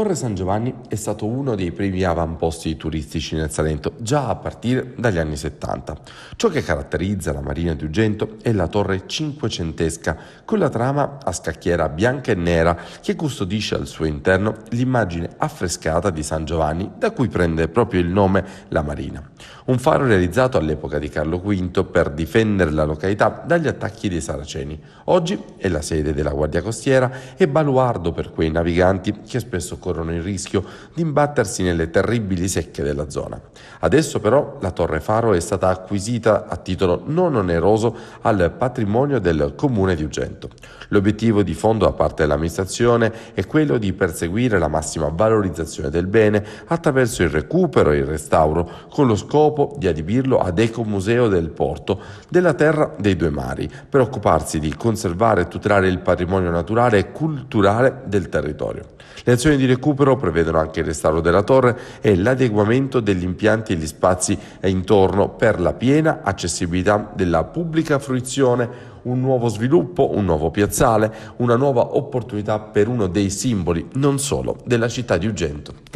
Torre San Giovanni è stato uno dei primi avamposti turistici nel Salento già a partire dagli anni 70. Ciò che caratterizza la Marina di Ugento è la torre cinquecentesca con la trama a scacchiera bianca e nera che custodisce al suo interno l'immagine affrescata di San Giovanni da cui prende proprio il nome la Marina un faro realizzato all'epoca di Carlo V per difendere la località dagli attacchi dei saraceni. Oggi è la sede della Guardia Costiera e baluardo per quei naviganti che spesso corrono il rischio di imbattersi nelle terribili secche della zona. Adesso però la torre faro è stata acquisita a titolo non oneroso al patrimonio del comune di Ugento. L'obiettivo di fondo da parte dell'amministrazione è quello di perseguire la massima valorizzazione del bene attraverso il recupero e il restauro con lo scopo dopo di adibirlo ad ecomuseo del porto della terra dei due mari, per occuparsi di conservare e tutelare il patrimonio naturale e culturale del territorio. Le azioni di recupero prevedono anche il restauro della torre e l'adeguamento degli impianti e gli spazi intorno per la piena accessibilità della pubblica fruizione un nuovo sviluppo, un nuovo piazzale, una nuova opportunità per uno dei simboli non solo della città di Ugento.